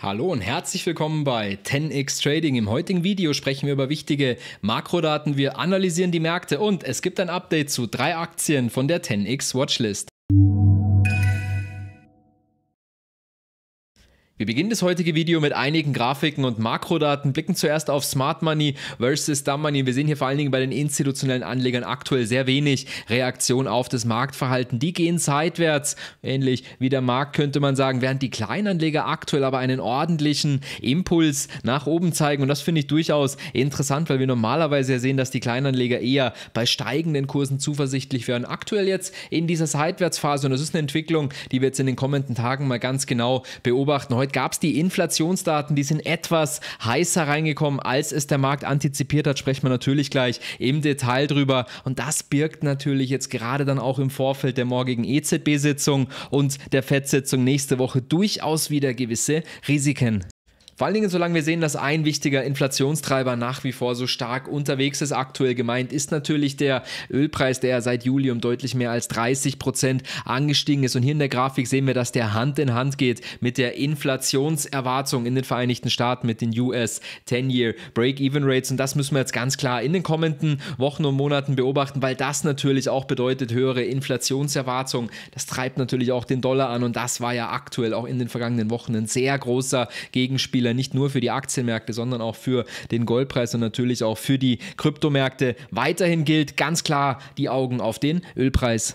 Hallo und herzlich willkommen bei 10x Trading. Im heutigen Video sprechen wir über wichtige Makrodaten, wir analysieren die Märkte und es gibt ein Update zu drei Aktien von der 10x Watchlist. Wir beginnen das heutige Video mit einigen Grafiken und Makrodaten, blicken zuerst auf Smart Money versus Dumb Money. Wir sehen hier vor allen Dingen bei den institutionellen Anlegern aktuell sehr wenig Reaktion auf das Marktverhalten. Die gehen seitwärts, ähnlich wie der Markt könnte man sagen, während die Kleinanleger aktuell aber einen ordentlichen Impuls nach oben zeigen. Und das finde ich durchaus interessant, weil wir normalerweise ja sehen, dass die Kleinanleger eher bei steigenden Kursen zuversichtlich wären. Aktuell jetzt in dieser Seitwärtsphase und das ist eine Entwicklung, die wir jetzt in den kommenden Tagen mal ganz genau beobachten. Heute Heute gab es die Inflationsdaten, die sind etwas heißer reingekommen, als es der Markt antizipiert hat. Sprechen wir natürlich gleich im Detail drüber. Und das birgt natürlich jetzt gerade dann auch im Vorfeld der morgigen EZB-Sitzung und der FED-Sitzung nächste Woche durchaus wieder gewisse Risiken. Vor allen Dingen, solange wir sehen, dass ein wichtiger Inflationstreiber nach wie vor so stark unterwegs ist, aktuell gemeint, ist natürlich der Ölpreis, der seit Juli um deutlich mehr als 30 Prozent angestiegen ist. Und hier in der Grafik sehen wir, dass der Hand in Hand geht mit der Inflationserwartung in den Vereinigten Staaten, mit den US 10-Year Break-Even Rates. Und das müssen wir jetzt ganz klar in den kommenden Wochen und Monaten beobachten, weil das natürlich auch bedeutet höhere Inflationserwartungen. Das treibt natürlich auch den Dollar an und das war ja aktuell auch in den vergangenen Wochen ein sehr großer Gegenspieler Gegenspieler nicht nur für die Aktienmärkte, sondern auch für den Goldpreis und natürlich auch für die Kryptomärkte. Weiterhin gilt ganz klar die Augen auf den Ölpreis.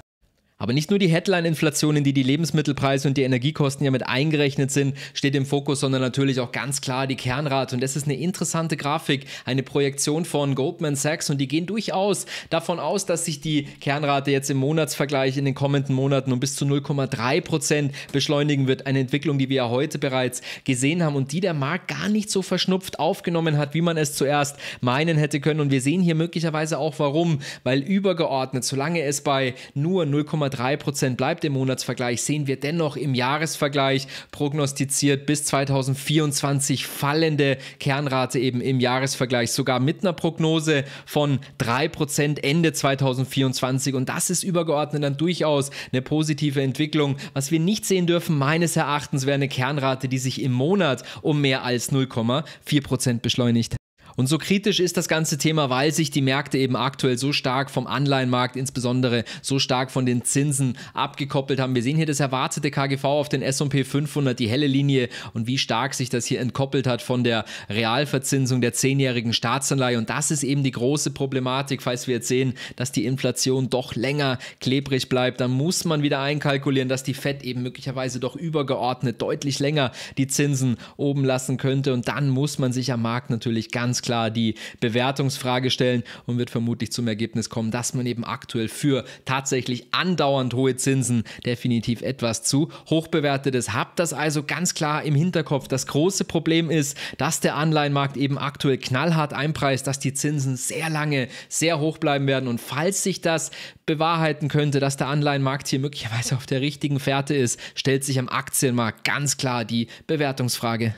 Aber nicht nur die Headline-Inflation, in die die Lebensmittelpreise und die Energiekosten ja mit eingerechnet sind, steht im Fokus, sondern natürlich auch ganz klar die Kernrate. Und das ist eine interessante Grafik, eine Projektion von Goldman Sachs. Und die gehen durchaus davon aus, dass sich die Kernrate jetzt im Monatsvergleich in den kommenden Monaten um bis zu 0,3 Prozent beschleunigen wird. Eine Entwicklung, die wir ja heute bereits gesehen haben und die der Markt gar nicht so verschnupft aufgenommen hat, wie man es zuerst meinen hätte können. Und wir sehen hier möglicherweise auch warum, weil übergeordnet, solange es bei nur 0,3 3% bleibt im Monatsvergleich, sehen wir dennoch im Jahresvergleich prognostiziert bis 2024 fallende Kernrate eben im Jahresvergleich, sogar mit einer Prognose von 3% Ende 2024. Und das ist übergeordnet dann durchaus eine positive Entwicklung. Was wir nicht sehen dürfen, meines Erachtens, wäre eine Kernrate, die sich im Monat um mehr als 0,4% beschleunigt. Und so kritisch ist das ganze Thema, weil sich die Märkte eben aktuell so stark vom Anleihenmarkt, insbesondere so stark von den Zinsen abgekoppelt haben. Wir sehen hier das erwartete KGV auf den S&P 500, die helle Linie und wie stark sich das hier entkoppelt hat von der Realverzinsung der zehnjährigen Staatsanleihe. Und das ist eben die große Problematik, falls wir jetzt sehen, dass die Inflation doch länger klebrig bleibt. Dann muss man wieder einkalkulieren, dass die FED eben möglicherweise doch übergeordnet deutlich länger die Zinsen oben lassen könnte. Und dann muss man sich am Markt natürlich ganz klar die Bewertungsfrage stellen und wird vermutlich zum Ergebnis kommen, dass man eben aktuell für tatsächlich andauernd hohe Zinsen definitiv etwas zu hoch bewertet ist. Habt das also ganz klar im Hinterkopf. Das große Problem ist, dass der Anleihenmarkt eben aktuell knallhart einpreist, dass die Zinsen sehr lange sehr hoch bleiben werden und falls sich das bewahrheiten könnte, dass der Anleihenmarkt hier möglicherweise auf der richtigen Fährte ist, stellt sich am Aktienmarkt ganz klar die Bewertungsfrage.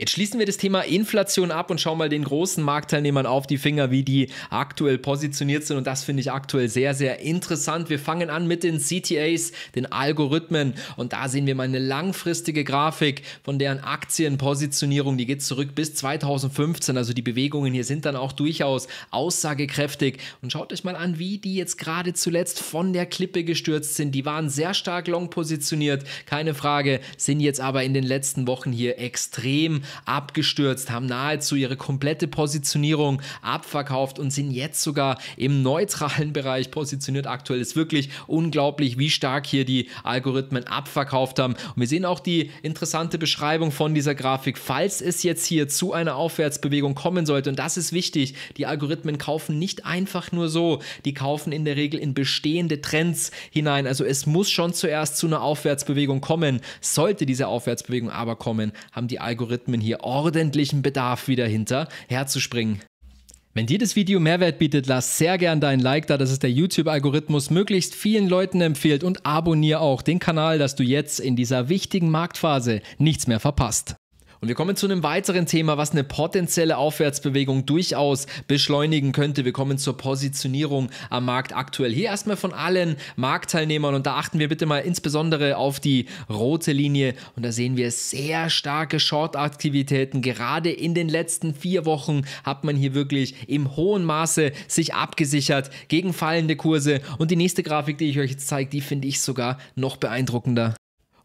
Jetzt schließen wir das Thema Inflation ab und schauen mal den großen Marktteilnehmern auf die Finger, wie die aktuell positioniert sind. Und das finde ich aktuell sehr, sehr interessant. Wir fangen an mit den CTAs, den Algorithmen. Und da sehen wir mal eine langfristige Grafik von deren Aktienpositionierung. Die geht zurück bis 2015. Also die Bewegungen hier sind dann auch durchaus aussagekräftig. Und schaut euch mal an, wie die jetzt gerade zuletzt von der Klippe gestürzt sind. Die waren sehr stark long positioniert, keine Frage, sind jetzt aber in den letzten Wochen hier extrem abgestürzt, haben nahezu ihre komplette Positionierung abverkauft und sind jetzt sogar im neutralen Bereich positioniert. Aktuell ist wirklich unglaublich, wie stark hier die Algorithmen abverkauft haben. Und wir sehen auch die interessante Beschreibung von dieser Grafik. Falls es jetzt hier zu einer Aufwärtsbewegung kommen sollte, und das ist wichtig, die Algorithmen kaufen nicht einfach nur so, die kaufen in der Regel in bestehende Trends hinein. Also es muss schon zuerst zu einer Aufwärtsbewegung kommen. Sollte diese Aufwärtsbewegung aber kommen, haben die Algorithmen denn hier ordentlichen Bedarf wieder hinter herzuspringen. Wenn dir das Video Mehrwert bietet, lass sehr gern deinen Like da, dass es der YouTube-Algorithmus möglichst vielen Leuten empfiehlt und abonniere auch den Kanal, dass du jetzt in dieser wichtigen Marktphase nichts mehr verpasst. Und wir kommen zu einem weiteren Thema, was eine potenzielle Aufwärtsbewegung durchaus beschleunigen könnte. Wir kommen zur Positionierung am Markt aktuell. Hier erstmal von allen Marktteilnehmern und da achten wir bitte mal insbesondere auf die rote Linie und da sehen wir sehr starke Short-Aktivitäten. Gerade in den letzten vier Wochen hat man hier wirklich im hohen Maße sich abgesichert gegen fallende Kurse und die nächste Grafik, die ich euch jetzt zeige, die finde ich sogar noch beeindruckender.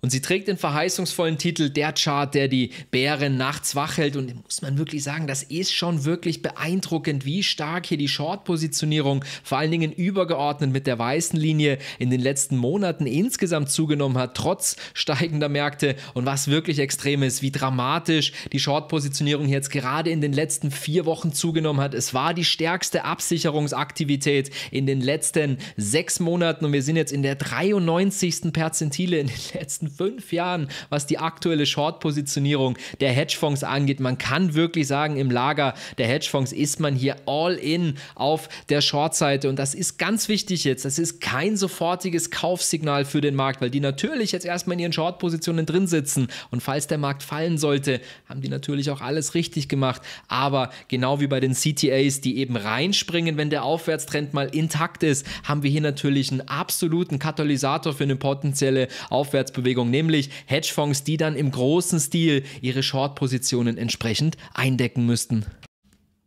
Und sie trägt den verheißungsvollen Titel Der Chart, der die Bären nachts wach hält. Und muss man wirklich sagen, das ist schon wirklich beeindruckend, wie stark hier die Short-Positionierung, vor allen Dingen übergeordnet mit der weißen Linie, in den letzten Monaten insgesamt zugenommen hat, trotz steigender Märkte. Und was wirklich extrem ist, wie dramatisch die Short-Positionierung jetzt gerade in den letzten vier Wochen zugenommen hat. Es war die stärkste Absicherungsaktivität in den letzten sechs Monaten und wir sind jetzt in der 93. Perzentile in den letzten fünf Jahren, was die aktuelle Short-Positionierung der Hedgefonds angeht. Man kann wirklich sagen, im Lager der Hedgefonds ist man hier all in auf der Short-Seite. Und das ist ganz wichtig jetzt. Das ist kein sofortiges Kaufsignal für den Markt, weil die natürlich jetzt erstmal in ihren Short-Positionen drin sitzen. Und falls der Markt fallen sollte, haben die natürlich auch alles richtig gemacht. Aber genau wie bei den CTAs, die eben reinspringen, wenn der Aufwärtstrend mal intakt ist, haben wir hier natürlich einen absoluten Katalysator für eine potenzielle Aufwärtsbewegung Anlegung, nämlich Hedgefonds, die dann im großen Stil ihre Short-Positionen entsprechend eindecken müssten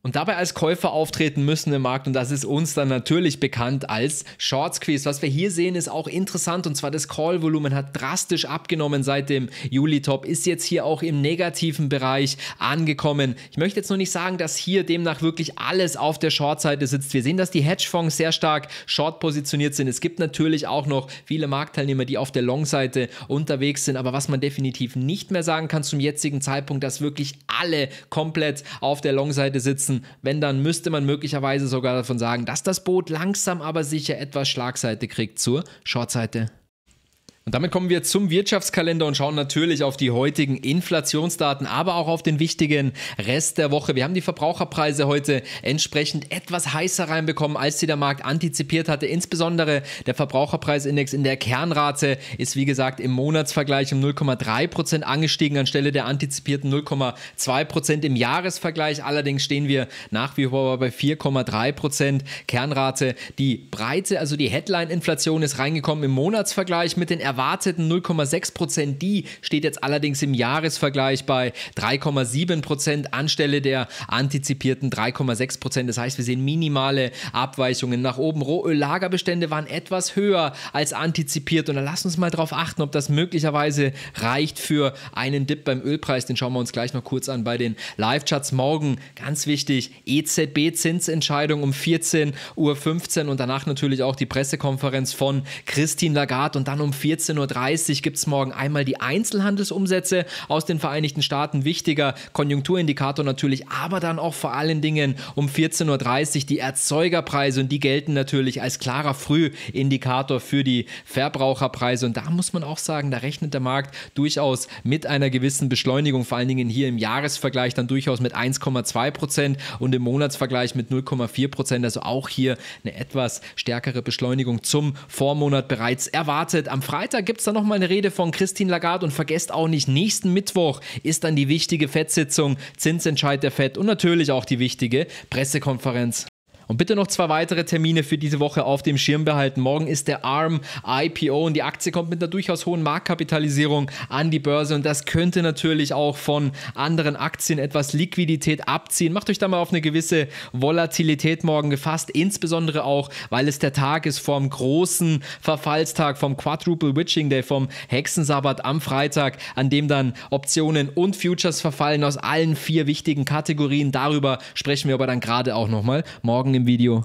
und dabei als Käufer auftreten müssen im Markt. Und das ist uns dann natürlich bekannt als Short Squeeze. Was wir hier sehen, ist auch interessant. Und zwar das Call-Volumen hat drastisch abgenommen seit dem Juli-Top, ist jetzt hier auch im negativen Bereich angekommen. Ich möchte jetzt nur nicht sagen, dass hier demnach wirklich alles auf der Short-Seite sitzt. Wir sehen, dass die Hedgefonds sehr stark short positioniert sind. Es gibt natürlich auch noch viele Marktteilnehmer, die auf der Long-Seite unterwegs sind. Aber was man definitiv nicht mehr sagen kann zum jetzigen Zeitpunkt, dass wirklich alle komplett auf der Long-Seite sitzen. Wenn, dann müsste man möglicherweise sogar davon sagen, dass das Boot langsam aber sicher etwas Schlagseite kriegt zur Shortseite. Und damit kommen wir zum Wirtschaftskalender und schauen natürlich auf die heutigen Inflationsdaten, aber auch auf den wichtigen Rest der Woche. Wir haben die Verbraucherpreise heute entsprechend etwas heißer reinbekommen, als sie der Markt antizipiert hatte. Insbesondere der Verbraucherpreisindex in der Kernrate ist, wie gesagt, im Monatsvergleich um 0,3 Prozent angestiegen anstelle der antizipierten 0,2 Prozent im Jahresvergleich. Allerdings stehen wir nach wie vor bei 4,3 Prozent Kernrate. Die Breite, also die Headline-Inflation ist reingekommen im Monatsvergleich mit den Erwartungen erwarteten 0,6 Prozent. Die steht jetzt allerdings im Jahresvergleich bei 3,7 Prozent anstelle der antizipierten 3,6 Prozent. Das heißt, wir sehen minimale Abweichungen nach oben. Rohöllagerbestände waren etwas höher als antizipiert. Und da lass uns mal drauf achten, ob das möglicherweise reicht für einen Dip beim Ölpreis. Den schauen wir uns gleich noch kurz an bei den Live-Charts morgen. Ganz wichtig, EZB-Zinsentscheidung um 14.15 Uhr und danach natürlich auch die Pressekonferenz von Christine Lagarde und dann um 14 14.30 Uhr gibt es morgen einmal die Einzelhandelsumsätze aus den Vereinigten Staaten. Wichtiger Konjunkturindikator natürlich, aber dann auch vor allen Dingen um 14.30 Uhr die Erzeugerpreise und die gelten natürlich als klarer Frühindikator für die Verbraucherpreise. Und da muss man auch sagen, da rechnet der Markt durchaus mit einer gewissen Beschleunigung, vor allen Dingen hier im Jahresvergleich dann durchaus mit 1,2 Prozent und im Monatsvergleich mit 0,4 Prozent. Also auch hier eine etwas stärkere Beschleunigung zum Vormonat bereits erwartet. Am Freitag weiter gibt es dann nochmal eine Rede von Christine Lagarde und vergesst auch nicht, nächsten Mittwoch ist dann die wichtige FED-Sitzung, Zinsentscheid der FED und natürlich auch die wichtige Pressekonferenz. Und bitte noch zwei weitere Termine für diese Woche auf dem Schirm behalten. Morgen ist der ARM IPO und die Aktie kommt mit einer durchaus hohen Marktkapitalisierung an die Börse und das könnte natürlich auch von anderen Aktien etwas Liquidität abziehen. Macht euch da mal auf eine gewisse Volatilität morgen gefasst, insbesondere auch, weil es der Tag ist vom großen Verfallstag, vom Quadruple Witching Day, vom Hexensabbat am Freitag, an dem dann Optionen und Futures verfallen aus allen vier wichtigen Kategorien. Darüber sprechen wir aber dann gerade auch nochmal morgen dem Video.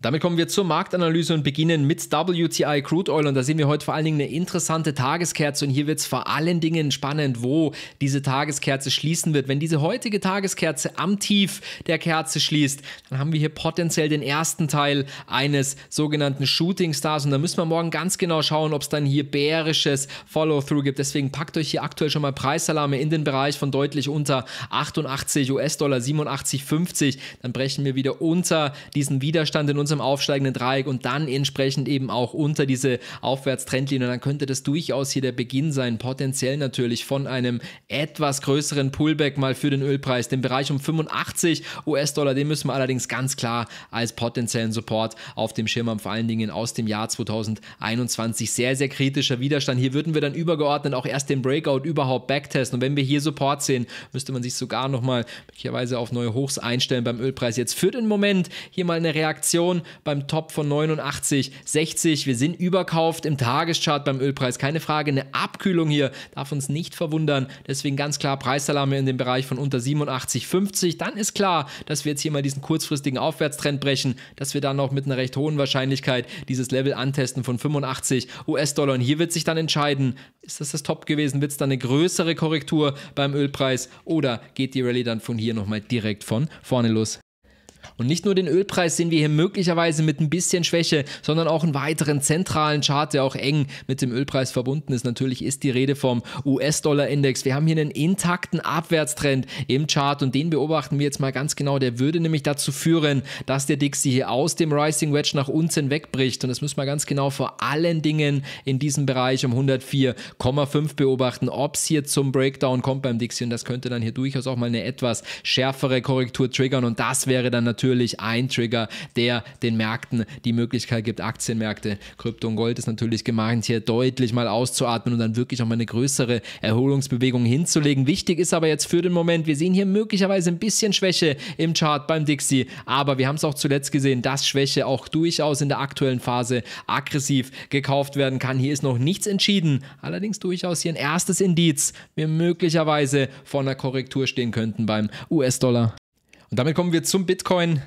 Damit kommen wir zur Marktanalyse und beginnen mit WTI Crude Oil. Und da sehen wir heute vor allen Dingen eine interessante Tageskerze. Und hier wird es vor allen Dingen spannend, wo diese Tageskerze schließen wird. Wenn diese heutige Tageskerze am Tief der Kerze schließt, dann haben wir hier potenziell den ersten Teil eines sogenannten Shooting Stars. Und da müssen wir morgen ganz genau schauen, ob es dann hier bärisches Follow-through gibt. Deswegen packt euch hier aktuell schon mal Preisalarme in den Bereich von deutlich unter 88 US-Dollar, 87,50. Dann brechen wir wieder unter diesen Widerstand in unserem unserem aufsteigenden Dreieck und dann entsprechend eben auch unter diese Aufwärtstrendlinie. dann könnte das durchaus hier der Beginn sein, potenziell natürlich von einem etwas größeren Pullback mal für den Ölpreis. Den Bereich um 85 US-Dollar, den müssen wir allerdings ganz klar als potenziellen Support auf dem Schirm haben, vor allen Dingen aus dem Jahr 2021. Sehr, sehr kritischer Widerstand. Hier würden wir dann übergeordnet auch erst den Breakout überhaupt backtesten. Und wenn wir hier Support sehen, müsste man sich sogar nochmal möglicherweise auf neue Hochs einstellen beim Ölpreis. Jetzt für den Moment hier mal eine Reaktion schon beim Top von 89,60. Wir sind überkauft im Tageschart beim Ölpreis, keine Frage. Eine Abkühlung hier darf uns nicht verwundern. Deswegen ganz klar Preisalarme in dem Bereich von unter 87,50. Dann ist klar, dass wir jetzt hier mal diesen kurzfristigen Aufwärtstrend brechen, dass wir dann noch mit einer recht hohen Wahrscheinlichkeit dieses Level antesten von 85 US-Dollar. Und hier wird sich dann entscheiden, ist das das Top gewesen? Wird es dann eine größere Korrektur beim Ölpreis oder geht die Rallye dann von hier nochmal direkt von vorne los? Und nicht nur den Ölpreis sehen wir hier möglicherweise mit ein bisschen Schwäche, sondern auch einen weiteren zentralen Chart, der auch eng mit dem Ölpreis verbunden ist. Natürlich ist die Rede vom US-Dollar-Index. Wir haben hier einen intakten Abwärtstrend im Chart und den beobachten wir jetzt mal ganz genau. Der würde nämlich dazu führen, dass der Dixie hier aus dem Rising Wedge nach unten wegbricht. Und das müssen wir ganz genau vor allen Dingen in diesem Bereich um 104,5 beobachten, ob es hier zum Breakdown kommt beim Dixie. Und das könnte dann hier durchaus auch mal eine etwas schärfere Korrektur triggern. Und das wäre dann natürlich natürlich ein Trigger, der den Märkten die Möglichkeit gibt, Aktienmärkte, Krypto und Gold ist natürlich gemeint, hier deutlich mal auszuatmen und dann wirklich auch mal eine größere Erholungsbewegung hinzulegen. Wichtig ist aber jetzt für den Moment, wir sehen hier möglicherweise ein bisschen Schwäche im Chart beim Dixie, aber wir haben es auch zuletzt gesehen, dass Schwäche auch durchaus in der aktuellen Phase aggressiv gekauft werden kann. Hier ist noch nichts entschieden, allerdings durchaus hier ein erstes Indiz, wir möglicherweise vor einer Korrektur stehen könnten beim US-Dollar. Und damit kommen wir zum Bitcoin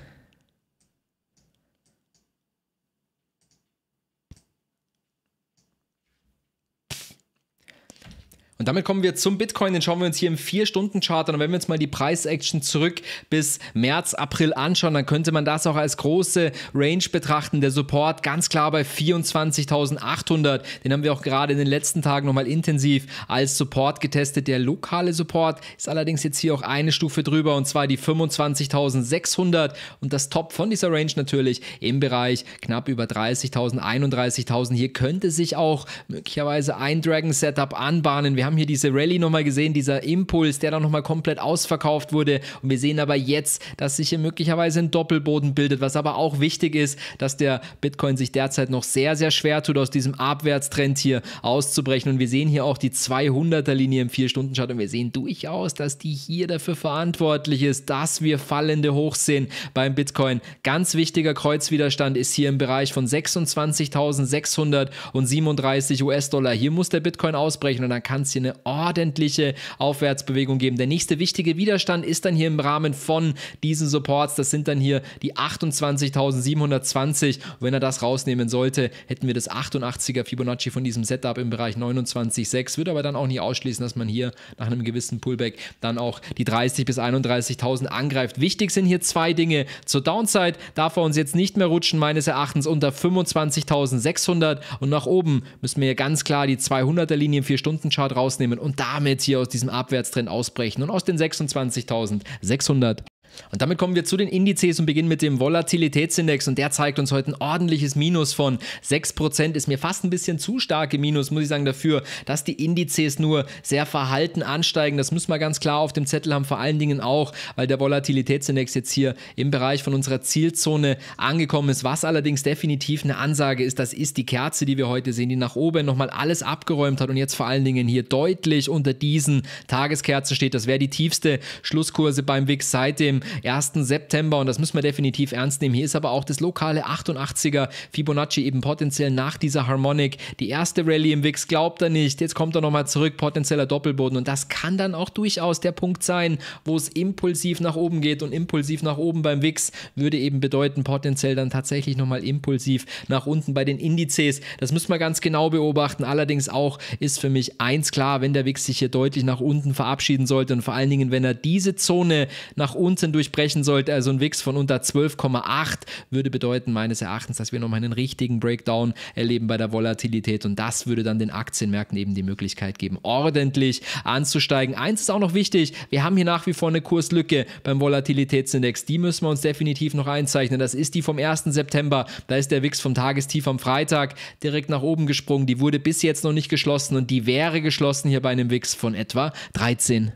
Und damit kommen wir zum Bitcoin. Den schauen wir uns hier im 4-Stunden-Chart an. Und wenn wir uns mal die Preis-Action zurück bis März, April anschauen, dann könnte man das auch als große Range betrachten. Der Support ganz klar bei 24.800. Den haben wir auch gerade in den letzten Tagen nochmal intensiv als Support getestet. Der lokale Support ist allerdings jetzt hier auch eine Stufe drüber und zwar die 25.600 und das Top von dieser Range natürlich im Bereich knapp über 30.000, 31.000. Hier könnte sich auch möglicherweise ein Dragon Setup anbahnen. Wir haben haben hier diese Rallye nochmal gesehen, dieser Impuls, der dann nochmal komplett ausverkauft wurde. Und wir sehen aber jetzt, dass sich hier möglicherweise ein Doppelboden bildet, was aber auch wichtig ist, dass der Bitcoin sich derzeit noch sehr, sehr schwer tut, aus diesem Abwärtstrend hier auszubrechen. Und wir sehen hier auch die 200er-Linie im 4-Stunden-Chart und wir sehen durchaus, dass die hier dafür verantwortlich ist, dass wir fallende Hochs sehen beim Bitcoin. Ganz wichtiger Kreuzwiderstand ist hier im Bereich von 26.637 US-Dollar. Hier muss der Bitcoin ausbrechen und dann kann es hier eine ordentliche Aufwärtsbewegung geben. Der nächste wichtige Widerstand ist dann hier im Rahmen von diesen Supports. Das sind dann hier die 28.720. Wenn er das rausnehmen sollte, hätten wir das 88er Fibonacci von diesem Setup im Bereich 29,6. Würde aber dann auch nicht ausschließen, dass man hier nach einem gewissen Pullback dann auch die 30.000 bis 31.000 angreift. Wichtig sind hier zwei Dinge. Zur Downside darf er uns jetzt nicht mehr rutschen, meines Erachtens unter 25.600 und nach oben müssen wir hier ganz klar die 200er Linien 4-Stunden-Chart raus rausnehmen und damit hier aus diesem Abwärtstrend ausbrechen und aus den 26.600 und damit kommen wir zu den Indizes und beginnen mit dem Volatilitätsindex. Und der zeigt uns heute ein ordentliches Minus von 6%. Ist mir fast ein bisschen zu starke Minus, muss ich sagen, dafür, dass die Indizes nur sehr verhalten ansteigen. Das müssen wir ganz klar auf dem Zettel haben. Vor allen Dingen auch, weil der Volatilitätsindex jetzt hier im Bereich von unserer Zielzone angekommen ist. Was allerdings definitiv eine Ansage ist, das ist die Kerze, die wir heute sehen, die nach oben nochmal alles abgeräumt hat und jetzt vor allen Dingen hier deutlich unter diesen Tageskerzen steht. Das wäre die tiefste Schlusskurse beim WIX seitdem 1. September und das müssen wir definitiv ernst nehmen. Hier ist aber auch das lokale 88er Fibonacci eben potenziell nach dieser Harmonic. Die erste Rallye im Wix glaubt er nicht. Jetzt kommt er nochmal zurück, potenzieller Doppelboden und das kann dann auch durchaus der Punkt sein, wo es impulsiv nach oben geht und impulsiv nach oben beim Wix würde eben bedeuten, potenziell dann tatsächlich nochmal impulsiv nach unten bei den Indizes. Das müssen wir ganz genau beobachten. Allerdings auch ist für mich eins klar, wenn der Wix sich hier deutlich nach unten verabschieden sollte und vor allen Dingen, wenn er diese Zone nach unten 18 durchbrechen sollte, also ein Wix von unter 12,8 würde bedeuten meines Erachtens, dass wir nochmal einen richtigen Breakdown erleben bei der Volatilität und das würde dann den Aktienmärkten eben die Möglichkeit geben, ordentlich anzusteigen. Eins ist auch noch wichtig, wir haben hier nach wie vor eine Kurslücke beim Volatilitätsindex, die müssen wir uns definitiv noch einzeichnen. Das ist die vom 1. September, da ist der Wix vom Tagestief am Freitag direkt nach oben gesprungen, die wurde bis jetzt noch nicht geschlossen und die wäre geschlossen hier bei einem Wix von etwa 13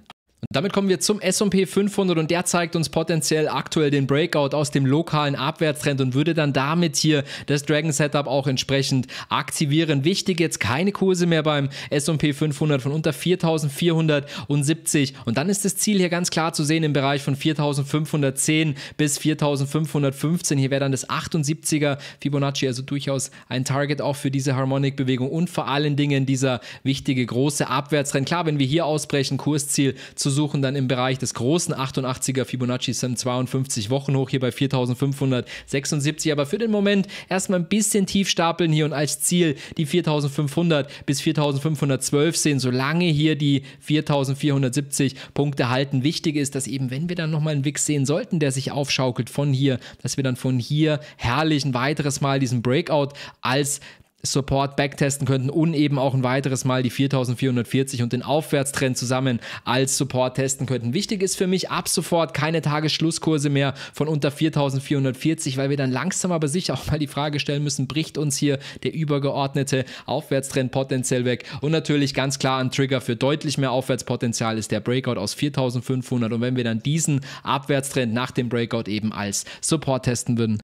damit kommen wir zum S&P 500 und der zeigt uns potenziell aktuell den Breakout aus dem lokalen Abwärtstrend und würde dann damit hier das Dragon Setup auch entsprechend aktivieren. Wichtig jetzt keine Kurse mehr beim S&P 500 von unter 4470 und dann ist das Ziel hier ganz klar zu sehen im Bereich von 4510 bis 4515. Hier wäre dann das 78er Fibonacci, also durchaus ein Target auch für diese Harmonic Bewegung und vor allen Dingen dieser wichtige große Abwärtstrend. Klar, wenn wir hier ausbrechen, Kursziel zu suchen, dann im Bereich des großen 88er Fibonacci Sim 52 Wochen hoch hier bei 4576. Aber für den Moment erstmal ein bisschen tief stapeln hier und als Ziel die 4500 bis 4512 sehen, solange hier die 4470 Punkte halten. Wichtig ist, dass eben, wenn wir dann nochmal einen Wix sehen sollten, der sich aufschaukelt von hier, dass wir dann von hier herrlich ein weiteres Mal diesen Breakout als Support backtesten könnten und eben auch ein weiteres Mal die 4440 und den Aufwärtstrend zusammen als Support testen könnten. Wichtig ist für mich ab sofort keine Tagesschlusskurse mehr von unter 4440, weil wir dann langsam aber sicher auch mal die Frage stellen müssen, bricht uns hier der übergeordnete Aufwärtstrend potenziell weg? Und natürlich ganz klar ein Trigger für deutlich mehr Aufwärtspotenzial ist der Breakout aus 4500 und wenn wir dann diesen Abwärtstrend nach dem Breakout eben als Support testen würden,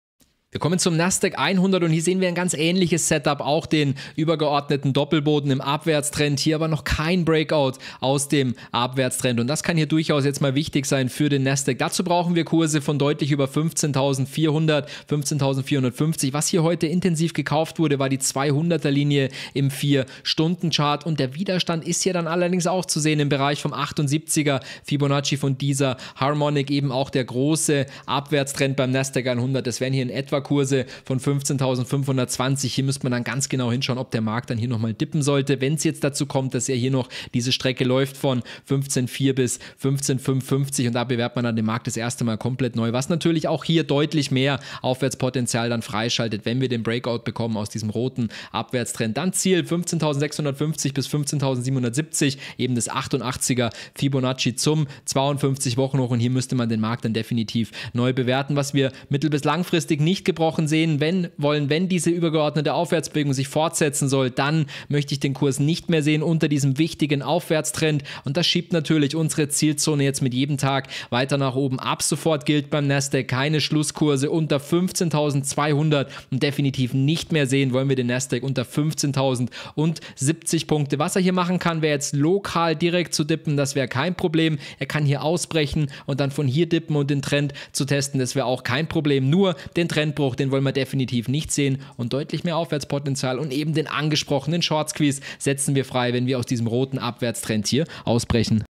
wir kommen zum Nasdaq 100 und hier sehen wir ein ganz ähnliches Setup, auch den übergeordneten Doppelboden im Abwärtstrend, hier aber noch kein Breakout aus dem Abwärtstrend und das kann hier durchaus jetzt mal wichtig sein für den Nasdaq. Dazu brauchen wir Kurse von deutlich über 15.400, 15.450. Was hier heute intensiv gekauft wurde, war die 200er Linie im 4-Stunden-Chart und der Widerstand ist hier dann allerdings auch zu sehen im Bereich vom 78er Fibonacci von dieser Harmonic, eben auch der große Abwärtstrend beim Nasdaq 100. Das wären hier in etwa Kurse von 15.520. Hier müsste man dann ganz genau hinschauen, ob der Markt dann hier nochmal dippen sollte. Wenn es jetzt dazu kommt, dass er hier noch diese Strecke läuft von 15.4 bis 15.55 und da bewerbt man dann den Markt das erste Mal komplett neu, was natürlich auch hier deutlich mehr Aufwärtspotenzial dann freischaltet, wenn wir den Breakout bekommen aus diesem roten Abwärtstrend. Dann Ziel 15.650 bis 15.770, eben das 88er Fibonacci zum 52 Wochen hoch und hier müsste man den Markt dann definitiv neu bewerten, was wir mittel- bis langfristig nicht abgebrochen sehen wenn, wollen, wenn diese übergeordnete Aufwärtsbewegung sich fortsetzen soll, dann möchte ich den Kurs nicht mehr sehen unter diesem wichtigen Aufwärtstrend. Und das schiebt natürlich unsere Zielzone jetzt mit jedem Tag weiter nach oben. Ab sofort gilt beim Nasdaq keine Schlusskurse unter 15.200 und definitiv nicht mehr sehen wollen wir den Nasdaq unter 15.070 Punkte. Was er hier machen kann, wäre jetzt lokal direkt zu dippen, das wäre kein Problem. Er kann hier ausbrechen und dann von hier dippen und den Trend zu testen, das wäre auch kein Problem. Nur den Trend Einbruch, den wollen wir definitiv nicht sehen und deutlich mehr Aufwärtspotenzial und eben den angesprochenen Short Squeeze setzen wir frei, wenn wir aus diesem roten Abwärtstrend hier ausbrechen.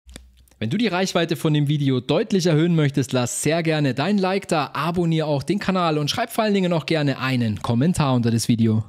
Wenn du die Reichweite von dem Video deutlich erhöhen möchtest, lass sehr gerne dein Like da, abonniere auch den Kanal und schreib vor allen Dingen auch gerne einen Kommentar unter das Video.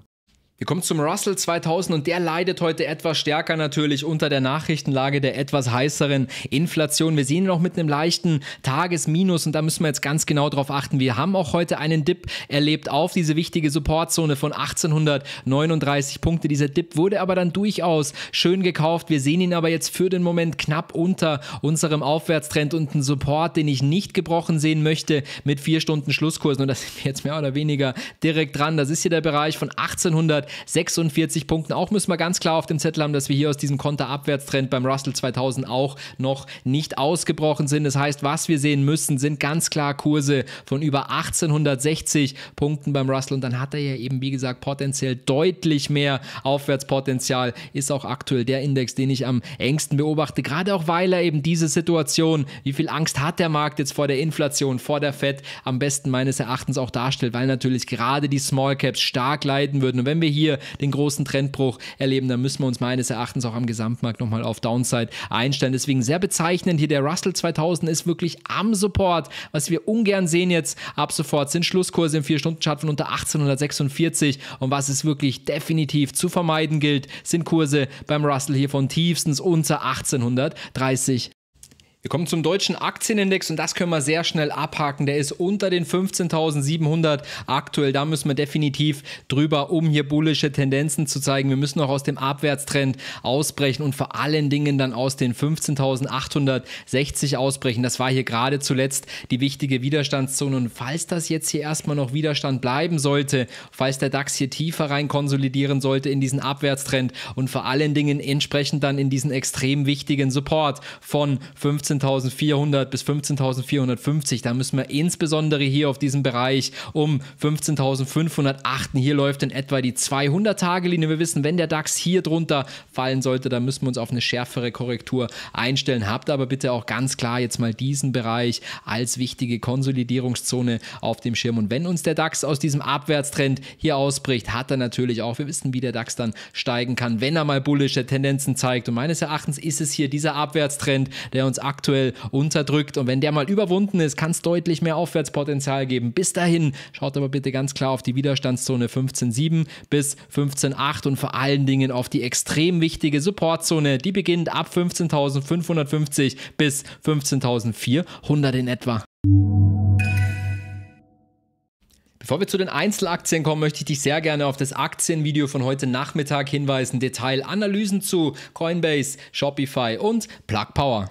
Wir kommen zum Russell 2000 und der leidet heute etwas stärker natürlich unter der Nachrichtenlage der etwas heißeren Inflation. Wir sehen ihn auch mit einem leichten Tagesminus und da müssen wir jetzt ganz genau drauf achten. Wir haben auch heute einen Dip erlebt auf diese wichtige Supportzone von 1839 Punkte. Dieser Dip wurde aber dann durchaus schön gekauft. Wir sehen ihn aber jetzt für den Moment knapp unter unserem Aufwärtstrend und einen Support, den ich nicht gebrochen sehen möchte mit vier Stunden Schlusskursen und da sind wir jetzt mehr oder weniger direkt dran. Das ist hier der Bereich von 1800 46 Punkten. Auch müssen wir ganz klar auf dem Zettel haben, dass wir hier aus diesem Konterabwärtstrend beim Russell 2000 auch noch nicht ausgebrochen sind. Das heißt, was wir sehen müssen, sind ganz klar Kurse von über 1860 Punkten beim Russell und dann hat er ja eben, wie gesagt, potenziell deutlich mehr Aufwärtspotenzial. Ist auch aktuell der Index, den ich am engsten beobachte, gerade auch weil er eben diese Situation, wie viel Angst hat der Markt jetzt vor der Inflation, vor der Fed, am besten meines Erachtens auch darstellt, weil natürlich gerade die Small Caps stark leiden würden. Und wenn wir hier hier den großen Trendbruch erleben, dann müssen wir uns meines Erachtens auch am Gesamtmarkt nochmal auf Downside einstellen. Deswegen sehr bezeichnend hier, der Russell 2000 ist wirklich am Support, was wir ungern sehen jetzt ab sofort, sind Schlusskurse im 4-Stunden-Chart von unter 1846 und was es wirklich definitiv zu vermeiden gilt, sind Kurse beim Russell hier von tiefstens unter 1830 wir kommen zum deutschen Aktienindex und das können wir sehr schnell abhaken. Der ist unter den 15.700 aktuell. Da müssen wir definitiv drüber, um hier bullische Tendenzen zu zeigen. Wir müssen auch aus dem Abwärtstrend ausbrechen und vor allen Dingen dann aus den 15.860 ausbrechen. Das war hier gerade zuletzt die wichtige Widerstandszone. Und falls das jetzt hier erstmal noch Widerstand bleiben sollte, falls der DAX hier tiefer rein konsolidieren sollte in diesen Abwärtstrend und vor allen Dingen entsprechend dann in diesen extrem wichtigen Support von 15 15.400 bis 15.450. Da müssen wir insbesondere hier auf diesem Bereich um 15.500 achten. Hier läuft in etwa die 200-Tage-Linie. Wir wissen, wenn der DAX hier drunter fallen sollte, dann müssen wir uns auf eine schärfere Korrektur einstellen. Habt aber bitte auch ganz klar jetzt mal diesen Bereich als wichtige Konsolidierungszone auf dem Schirm. Und wenn uns der DAX aus diesem Abwärtstrend hier ausbricht, hat er natürlich auch, wir wissen, wie der DAX dann steigen kann, wenn er mal bullische Tendenzen zeigt. Und meines Erachtens ist es hier dieser Abwärtstrend, der uns aktuell aktuell unterdrückt. Und wenn der mal überwunden ist, kann es deutlich mehr Aufwärtspotenzial geben. Bis dahin schaut aber bitte ganz klar auf die Widerstandszone 15,7 bis 15,8 und vor allen Dingen auf die extrem wichtige Supportzone. Die beginnt ab 15.550 bis 15.400 in etwa. Bevor wir zu den Einzelaktien kommen, möchte ich dich sehr gerne auf das Aktienvideo von heute Nachmittag hinweisen. Detailanalysen zu Coinbase, Shopify und Plug Power.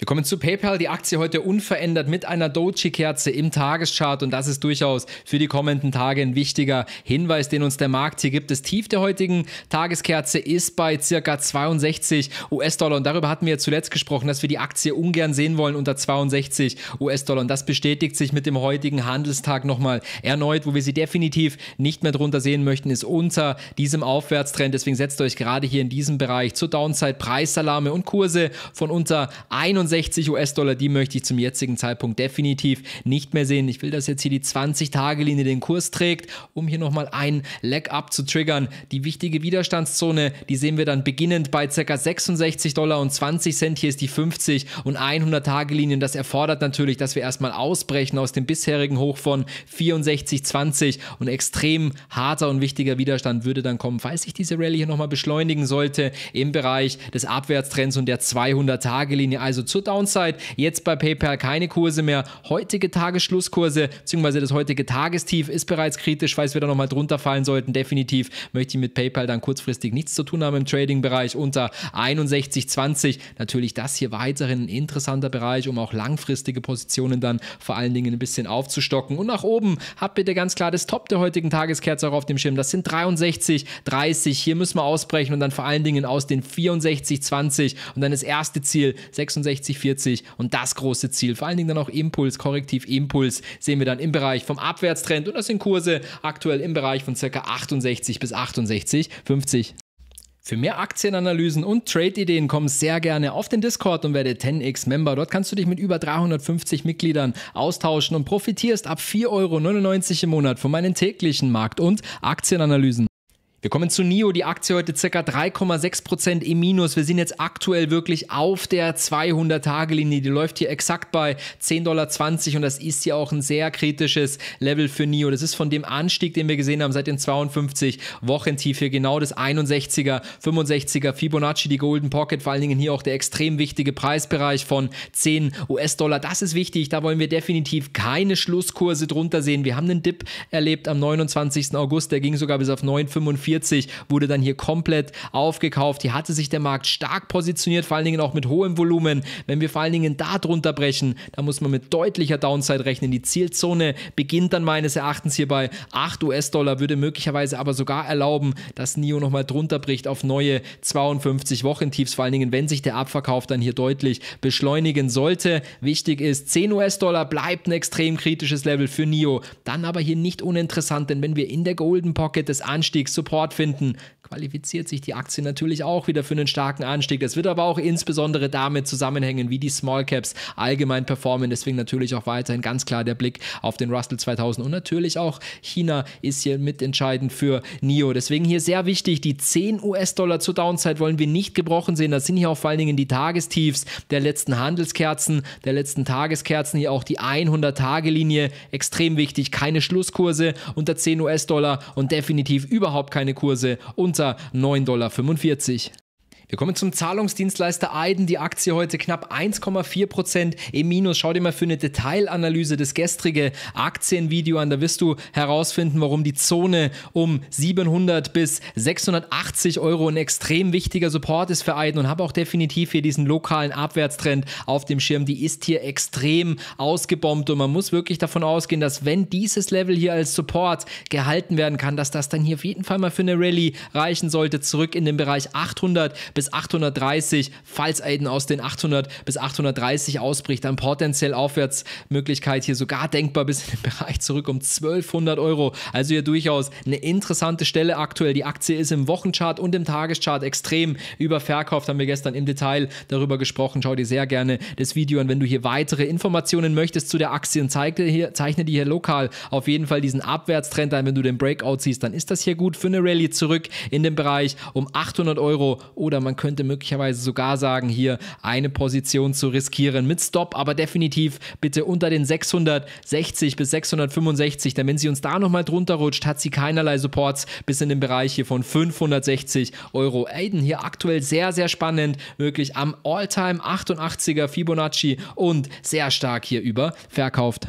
Wir kommen zu PayPal. Die Aktie heute unverändert mit einer Doji-Kerze im Tageschart und das ist durchaus für die kommenden Tage ein wichtiger Hinweis, den uns der Markt hier gibt. Das Tief der heutigen Tageskerze ist bei circa 62 US-Dollar und darüber hatten wir zuletzt gesprochen, dass wir die Aktie ungern sehen wollen unter 62 US-Dollar und das bestätigt sich mit dem heutigen Handelstag nochmal erneut, wo wir sie definitiv nicht mehr drunter sehen möchten, ist unter diesem Aufwärtstrend. Deswegen setzt euch gerade hier in diesem Bereich zur Downside Preisalarme und Kurse von unter 61 65 US-Dollar, die möchte ich zum jetzigen Zeitpunkt definitiv nicht mehr sehen. Ich will, dass jetzt hier die 20-Tage-Linie den Kurs trägt, um hier nochmal ein Leg-Up zu triggern. Die wichtige Widerstandszone, die sehen wir dann beginnend bei ca. 66 Dollar und 20 Cent. Hier ist die 50 und 100-Tage-Linien. Das erfordert natürlich, dass wir erstmal ausbrechen aus dem bisherigen Hoch von 64,20 und extrem harter und wichtiger Widerstand würde dann kommen, falls sich diese Rallye hier nochmal beschleunigen sollte im Bereich des Abwärtstrends und der 200-Tage-Linie, also zur zur Downside. Jetzt bei PayPal keine Kurse mehr. Heutige Tagesschlusskurse bzw. das heutige Tagestief ist bereits kritisch. Falls wir da nochmal drunter fallen sollten, definitiv möchte ich mit PayPal dann kurzfristig nichts zu tun haben im Trading-Bereich unter 61,20. Natürlich das hier weiterhin ein interessanter Bereich, um auch langfristige Positionen dann vor allen Dingen ein bisschen aufzustocken. Und nach oben habt bitte ganz klar das Top der heutigen Tageskerze auch auf dem Schirm. Das sind 63, 30. Hier müssen wir ausbrechen und dann vor allen Dingen aus den 64,20 und dann das erste Ziel 66, 60-40 und das große Ziel. Vor allen Dingen dann auch Impuls, korrektiv Impuls sehen wir dann im Bereich vom Abwärtstrend und das sind Kurse aktuell im Bereich von ca. 68 bis 68,50. Für mehr Aktienanalysen und Trade-Ideen komm sehr gerne auf den Discord und werde 10x-Member. Dort kannst du dich mit über 350 Mitgliedern austauschen und profitierst ab 4,99 Euro im Monat von meinen täglichen Markt- und Aktienanalysen. Wir kommen zu NIO, die Aktie heute ca. 3,6% im Minus. Wir sind jetzt aktuell wirklich auf der 200-Tage-Linie. Die läuft hier exakt bei 10,20 Dollar und das ist ja auch ein sehr kritisches Level für NIO. Das ist von dem Anstieg, den wir gesehen haben, seit den 52 Wochen tief hier genau das 61er, 65er Fibonacci, die Golden Pocket, vor allen Dingen hier auch der extrem wichtige Preisbereich von 10 US-Dollar. Das ist wichtig, da wollen wir definitiv keine Schlusskurse drunter sehen. Wir haben einen Dip erlebt am 29. August, der ging sogar bis auf 9,45 40, wurde dann hier komplett aufgekauft. Hier hatte sich der Markt stark positioniert, vor allen Dingen auch mit hohem Volumen. Wenn wir vor allen Dingen da drunter brechen, dann muss man mit deutlicher Downside rechnen. Die Zielzone beginnt dann meines Erachtens hier bei 8 US-Dollar, würde möglicherweise aber sogar erlauben, dass NIO nochmal drunter bricht auf neue 52 Wochentiefs, vor allen Dingen, wenn sich der Abverkauf dann hier deutlich beschleunigen sollte. Wichtig ist, 10 US-Dollar bleibt ein extrem kritisches Level für NIO. Dann aber hier nicht uninteressant, denn wenn wir in der Golden Pocket des Anstiegs Support Support finden, qualifiziert sich die Aktie natürlich auch wieder für einen starken Anstieg. Das wird aber auch insbesondere damit zusammenhängen, wie die Small Caps allgemein performen. Deswegen natürlich auch weiterhin ganz klar der Blick auf den Russell 2000 und natürlich auch China ist hier mitentscheidend für NIO. Deswegen hier sehr wichtig, die 10 US-Dollar zur Downside wollen wir nicht gebrochen sehen. Das sind hier auch vor allen Dingen die Tagestiefs der letzten Handelskerzen, der letzten Tageskerzen, hier auch die 100-Tage-Linie, extrem wichtig, keine Schlusskurse unter 10 US-Dollar und definitiv überhaupt keine Online-Kurse unter 9,45 Dollar. Wir kommen zum Zahlungsdienstleister Aiden. Die Aktie heute knapp 1,4% Prozent im Minus. Schau dir mal für eine Detailanalyse das gestrige Aktienvideo an. Da wirst du herausfinden, warum die Zone um 700 bis 680 Euro ein extrem wichtiger Support ist für Aiden und habe auch definitiv hier diesen lokalen Abwärtstrend auf dem Schirm. Die ist hier extrem ausgebombt und man muss wirklich davon ausgehen, dass wenn dieses Level hier als Support gehalten werden kann, dass das dann hier auf jeden Fall mal für eine Rallye reichen sollte, zurück in den Bereich 800 bis bis 830, falls Aiden aus den 800 bis 830 ausbricht, dann potenziell Aufwärtsmöglichkeit hier sogar denkbar bis in den Bereich zurück um 1200 Euro. Also hier durchaus eine interessante Stelle aktuell. Die Aktie ist im Wochenchart und im Tageschart extrem überverkauft, haben wir gestern im Detail darüber gesprochen. Schau dir sehr gerne das Video an, wenn du hier weitere Informationen möchtest zu der Aktie und zeichne, hier, zeichne dir hier lokal auf jeden Fall diesen Abwärtstrend ein. Wenn du den Breakout siehst, dann ist das hier gut für eine Rallye zurück in den Bereich um 800 Euro oder man man könnte möglicherweise sogar sagen, hier eine Position zu riskieren mit Stop, aber definitiv bitte unter den 660 bis 665, denn wenn sie uns da nochmal drunter rutscht, hat sie keinerlei Supports bis in den Bereich hier von 560 Euro. Aiden hier aktuell sehr, sehr spannend, wirklich am Alltime 88er Fibonacci und sehr stark hier über verkauft.